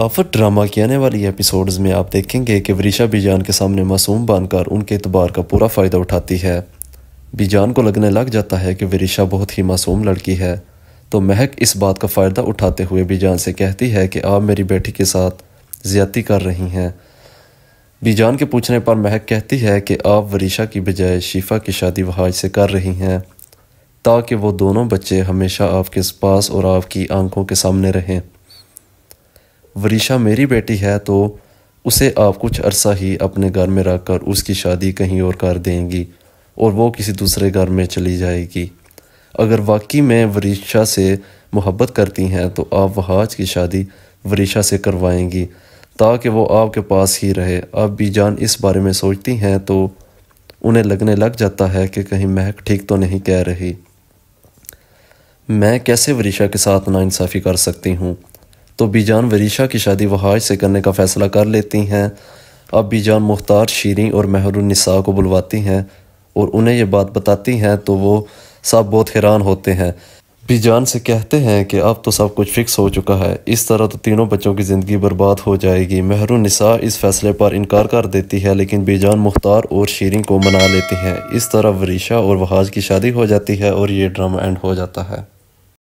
आफत ड्रामा के आने वाली एपिसोड्स में आप देखेंगे कि वरीशा बीजान के सामने मासूम बानकर उनके इतबार का पूरा फ़ायदा उठाती है बीजान को लगने लग जाता है कि वरीशा बहुत ही मासूम लड़की है तो महक इस बात का फ़ायदा उठाते हुए बीजान से कहती है कि आप मेरी बेटी के साथ ज़्यादती कर रही हैं बीजान के पूछने पर महक कहती है कि आप वरीशा की बजाय शिफा की शादी वहाज से कर रही हैं ताकि वो दोनों बच्चे हमेशा आपके पास और आपकी आंखों के सामने रहें वरीशा मेरी बेटी है तो उसे आप कुछ अरसा ही अपने घर में रख कर उसकी शादी कहीं और कर देंगी और वो किसी दूसरे घर में चली जाएगी अगर वाकई में वरीशा से मोहब्बत करती हैं तो आप वहाज की शादी वरीशा से करवाएंगी ताकि वो आपके पास ही रहे अब भी जान इस बारे में सोचती हैं तो उन्हें लगने लग जाता है कि कहीं महक ठीक तो नहीं कह रही मैं कैसे वरीशा के साथ नाइंसाफ़ी कर सकती हूँ तो बीजान वरीशा की शादी वहाज से करने का फ़ैसला कर लेती हैं अब बीजान मुख्तार शीरी और महरुनसा को बुलवाती हैं और उन्हें यह बात बताती हैं तो वो सब बहुत हैरान होते हैं बीजान से कहते हैं कि अब तो सब कुछ फिक्स हो चुका है इस तरह तो तीनों बच्चों की ज़िंदगी बर्बाद हो जाएगी महरुनिसा इस फैसले पर इनकार कर देती है लेकिन बीजान मुख्तार और शीरिंग को मना लेती हैं इस तरह वरीशा और वहाज की शादी हो जाती है और ये ड्रामा एंड हो जाता है